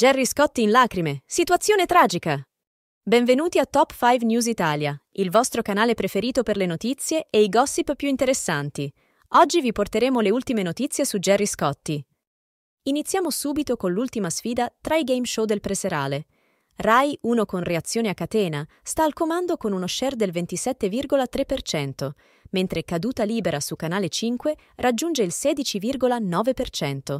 Jerry Scotti in lacrime. Situazione tragica. Benvenuti a Top 5 News Italia, il vostro canale preferito per le notizie e i gossip più interessanti. Oggi vi porteremo le ultime notizie su Jerry Scotti. Iniziamo subito con l'ultima sfida tra i game show del preserale. Rai uno con reazione a catena sta al comando con uno share del 27,3%, mentre caduta libera su canale 5 raggiunge il 16,9%.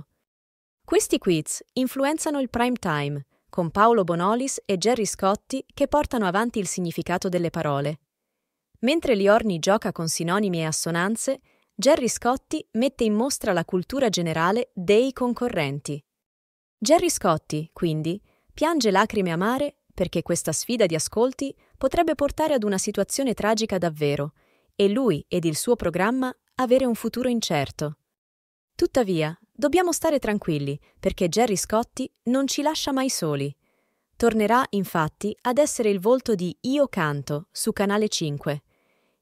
Questi quiz influenzano il prime time, con Paolo Bonolis e Jerry Scotti che portano avanti il significato delle parole. Mentre Liorni gioca con sinonimi e assonanze, Jerry Scotti mette in mostra la cultura generale dei concorrenti. Jerry Scotti, quindi, piange lacrime amare perché questa sfida di ascolti potrebbe portare ad una situazione tragica davvero e lui ed il suo programma avere un futuro incerto. Tuttavia, Dobbiamo stare tranquilli, perché Jerry Scotti non ci lascia mai soli. Tornerà, infatti, ad essere il volto di Io Canto su Canale 5.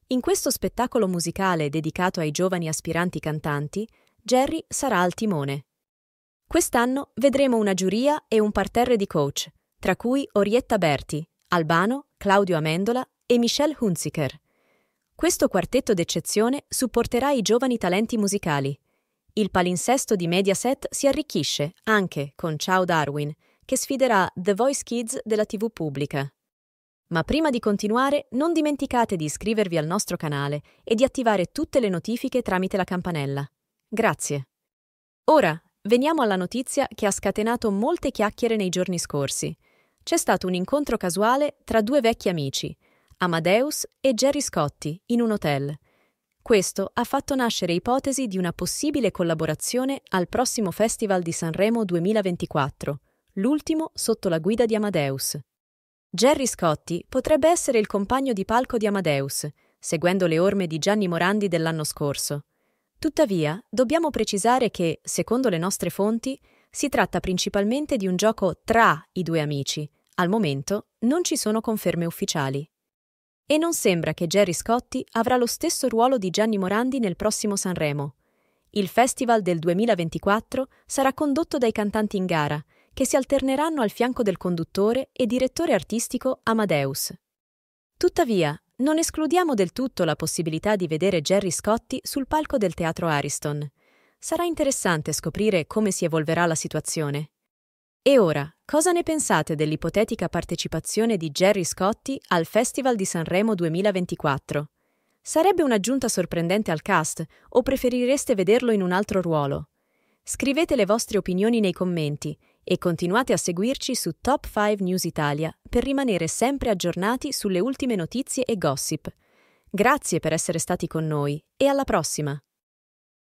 In questo spettacolo musicale dedicato ai giovani aspiranti cantanti, Jerry sarà al timone. Quest'anno vedremo una giuria e un parterre di coach, tra cui Orietta Berti, Albano, Claudio Amendola e Michelle Hunziker. Questo quartetto d'eccezione supporterà i giovani talenti musicali. Il palinsesto di Mediaset si arricchisce anche con Ciao Darwin, che sfiderà The Voice Kids della TV pubblica. Ma prima di continuare, non dimenticate di iscrivervi al nostro canale e di attivare tutte le notifiche tramite la campanella. Grazie. Ora, veniamo alla notizia che ha scatenato molte chiacchiere nei giorni scorsi. C'è stato un incontro casuale tra due vecchi amici, Amadeus e Jerry Scotti, in un hotel. Questo ha fatto nascere ipotesi di una possibile collaborazione al prossimo Festival di Sanremo 2024, l'ultimo sotto la guida di Amadeus. Jerry Scotti potrebbe essere il compagno di palco di Amadeus, seguendo le orme di Gianni Morandi dell'anno scorso. Tuttavia, dobbiamo precisare che, secondo le nostre fonti, si tratta principalmente di un gioco tra i due amici. Al momento non ci sono conferme ufficiali. E non sembra che Jerry Scotti avrà lo stesso ruolo di Gianni Morandi nel prossimo Sanremo. Il festival del 2024 sarà condotto dai cantanti in gara, che si alterneranno al fianco del conduttore e direttore artistico Amadeus. Tuttavia, non escludiamo del tutto la possibilità di vedere Jerry Scotti sul palco del teatro Ariston. Sarà interessante scoprire come si evolverà la situazione. E ora, cosa ne pensate dell'ipotetica partecipazione di Jerry Scotti al Festival di Sanremo 2024? Sarebbe un'aggiunta sorprendente al cast o preferireste vederlo in un altro ruolo? Scrivete le vostre opinioni nei commenti e continuate a seguirci su Top 5 News Italia per rimanere sempre aggiornati sulle ultime notizie e gossip. Grazie per essere stati con noi e alla prossima!